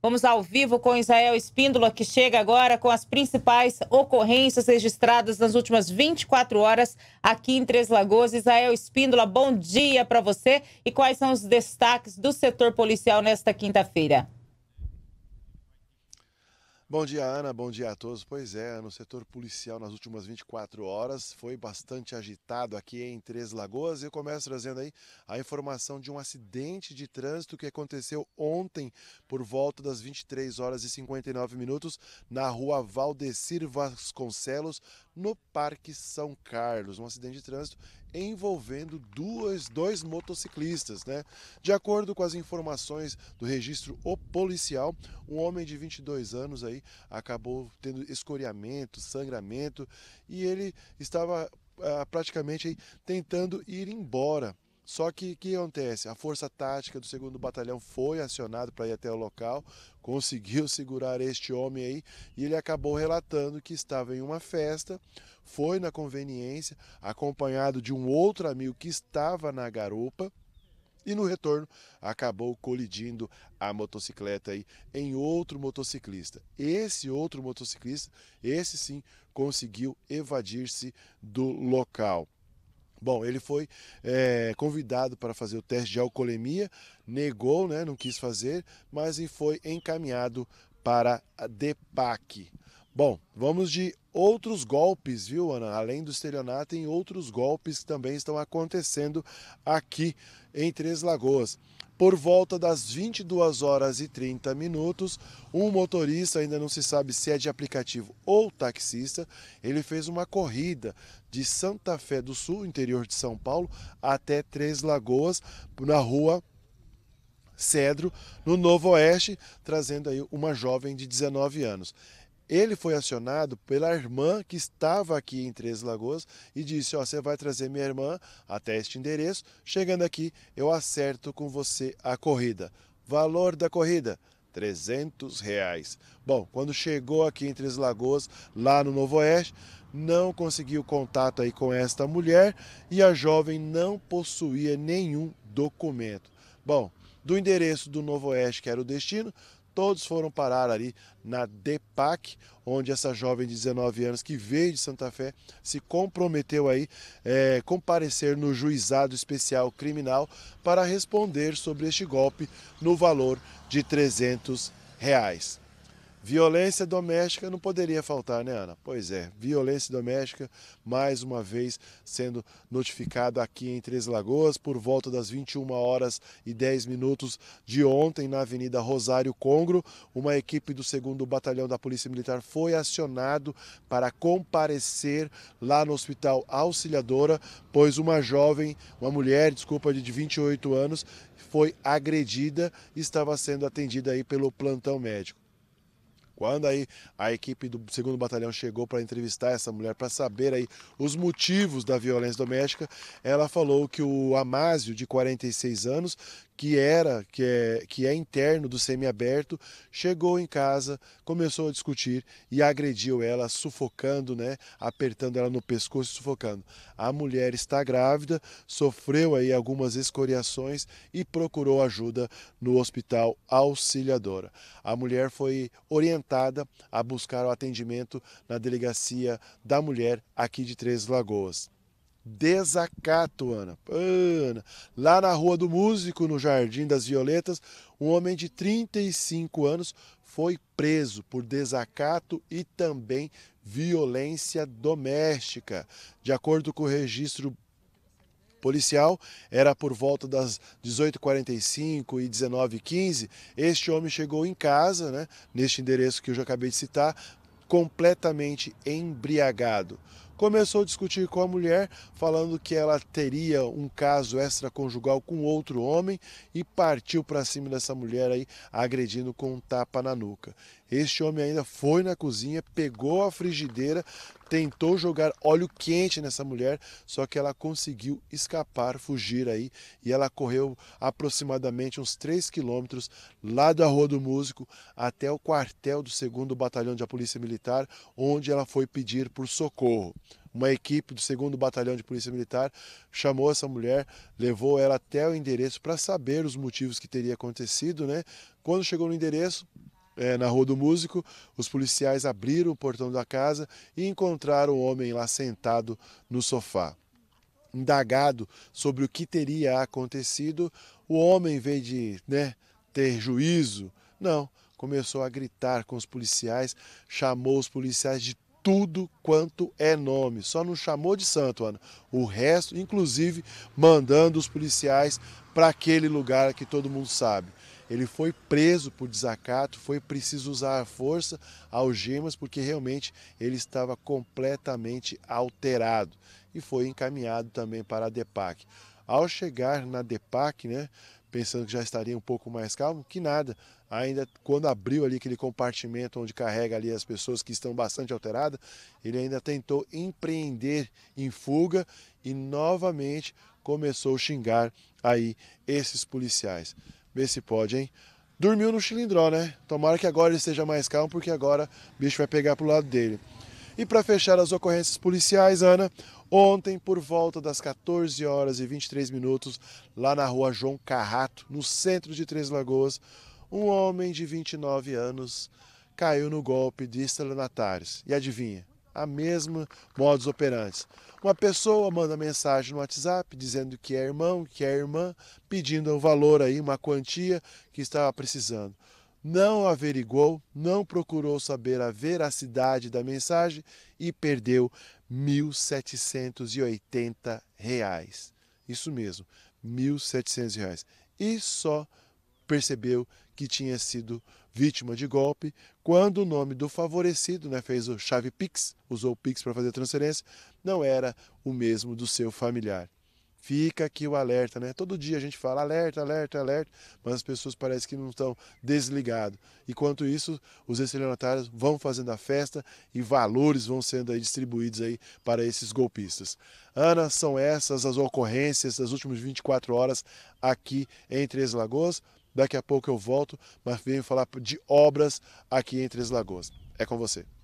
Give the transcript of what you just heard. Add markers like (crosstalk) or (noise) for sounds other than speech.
Vamos ao vivo com Israel Espíndola, que chega agora com as principais ocorrências registradas nas últimas 24 horas aqui em Três Lagoas. Israel Espíndola, bom dia para você e quais são os destaques do setor policial nesta quinta-feira? Bom dia, Ana. Bom dia a todos. Pois é, no setor policial nas últimas 24 horas foi bastante agitado aqui em Três Lagoas. Eu começo trazendo aí a informação de um acidente de trânsito que aconteceu ontem por volta das 23 horas e 59 minutos na rua Valdecir Vasconcelos, no Parque São Carlos. Um acidente de trânsito envolvendo duas, dois motociclistas. Né? De acordo com as informações do registro policial, um homem de 22 anos aí acabou tendo escoriamento, sangramento e ele estava ah, praticamente aí, tentando ir embora só que o que acontece? A força tática do segundo batalhão foi acionada para ir até o local, conseguiu (laughs) segurar este homem aí e ele acabou relatando que estava em uma festa, foi na conveniência, acompanhado de um outro amigo que estava na garupa e no retorno acabou colidindo a motocicleta aí em outro motociclista. Esse outro motociclista, esse sim, conseguiu evadir-se do local. Bom, ele foi é, convidado para fazer o teste de alcoolemia, negou, né, não quis fazer, mas foi encaminhado para a DEPAC. Bom, vamos de outros golpes, viu, Ana? Além do estelionato, tem outros golpes que também estão acontecendo aqui em Três Lagoas. Por volta das 22 horas e 30 minutos, um motorista, ainda não se sabe se é de aplicativo ou taxista, ele fez uma corrida de Santa Fé do Sul, interior de São Paulo, até Três Lagoas, na rua Cedro, no Novo Oeste, trazendo aí uma jovem de 19 anos. Ele foi acionado pela irmã que estava aqui em Três Lagoas e disse: Ó, você vai trazer minha irmã até este endereço. Chegando aqui, eu acerto com você a corrida. Valor da corrida: 300 reais. Bom, quando chegou aqui em Três Lagoas, lá no Novo Oeste, não conseguiu contato aí com esta mulher e a jovem não possuía nenhum documento. Bom, do endereço do Novo Oeste, que era o destino, todos foram parar ali na DEPAC, onde essa jovem de 19 anos que veio de Santa Fé se comprometeu aí é, comparecer no juizado especial criminal para responder sobre este golpe no valor de 300 reais. Violência doméstica não poderia faltar, né, Ana? Pois é, violência doméstica, mais uma vez sendo notificada aqui em Três Lagoas, por volta das 21 horas e 10 minutos de ontem, na Avenida Rosário Congro. Uma equipe do 2 Batalhão da Polícia Militar foi acionado para comparecer lá no Hospital Auxiliadora, pois uma jovem, uma mulher, desculpa, de 28 anos, foi agredida e estava sendo atendida aí pelo plantão médico. Quando aí a equipe do segundo batalhão chegou para entrevistar essa mulher para saber aí os motivos da violência doméstica, ela falou que o Amásio de 46 anos, que era que é, que é interno do semiaberto, chegou em casa, começou a discutir e agrediu ela, sufocando, né, apertando ela no pescoço, sufocando. A mulher está grávida, sofreu aí algumas escoriações e procurou ajuda no hospital Auxiliadora. A mulher foi orientada a buscar o atendimento na Delegacia da Mulher aqui de Três Lagoas. Desacato, Ana. Ana. Lá na Rua do Músico, no Jardim das Violetas, um homem de 35 anos foi preso por desacato e também violência doméstica. De acordo com o registro policial, era por volta das 18h45 e 19h15. Este homem chegou em casa, né, neste endereço que eu já acabei de citar, completamente embriagado. Começou a discutir com a mulher, falando que ela teria um caso extraconjugal com outro homem e partiu para cima dessa mulher aí, agredindo com um tapa na nuca. Este homem ainda foi na cozinha, pegou a frigideira, tentou jogar óleo quente nessa mulher, só que ela conseguiu escapar, fugir aí, e ela correu aproximadamente uns 3 quilômetros lá da Rua do Músico até o quartel do 2 Batalhão de Polícia Militar, onde ela foi pedir por socorro uma equipe do 2 Batalhão de Polícia Militar chamou essa mulher, levou ela até o endereço para saber os motivos que teria acontecido, né? Quando chegou no endereço, é, na Rua do Músico, os policiais abriram o portão da casa e encontraram o homem lá sentado no sofá. Indagado sobre o que teria acontecido, o homem, em vez de né, ter juízo, não, começou a gritar com os policiais, chamou os policiais de tudo quanto é nome. Só não chamou de santo, Ana. O resto, inclusive, mandando os policiais para aquele lugar que todo mundo sabe. Ele foi preso por desacato, foi preciso usar a força, algemas, porque realmente ele estava completamente alterado e foi encaminhado também para a DEPAC. Ao chegar na DEPAC, né, pensando que já estaria um pouco mais calmo, que nada. Ainda quando abriu ali aquele compartimento onde carrega ali as pessoas que estão bastante alteradas, ele ainda tentou empreender em fuga e novamente começou a xingar aí esses policiais. Vê se pode, hein? Dormiu no chilindró, né? Tomara que agora ele esteja mais calmo, porque agora o bicho vai pegar pro lado dele. E para fechar as ocorrências policiais, Ana, ontem por volta das 14 horas e 23 minutos, lá na rua João Carrato, no centro de Três Lagoas, um homem de 29 anos caiu no golpe de estelionatários. E adivinha? a mesma modus operandi. Uma pessoa manda mensagem no WhatsApp dizendo que é irmão, que é irmã, pedindo um valor aí, uma quantia que estava precisando. Não averigou, não procurou saber a veracidade da mensagem e perdeu R$ 1.780. Reais. Isso mesmo, R$ 1.700. Reais. E só percebeu que tinha sido vítima de golpe, quando o nome do favorecido, né, fez o chave Pix, usou o Pix para fazer a transferência, não era o mesmo do seu familiar. Fica aqui o alerta, né? Todo dia a gente fala alerta, alerta, alerta, mas as pessoas parecem que não estão desligadas. Enquanto isso, os estelionatários vão fazendo a festa e valores vão sendo aí distribuídos aí para esses golpistas. Ana, são essas as ocorrências das últimas 24 horas aqui em Três Lagoas. Daqui a pouco eu volto, mas venho falar de obras aqui em Três Lagoas. É com você.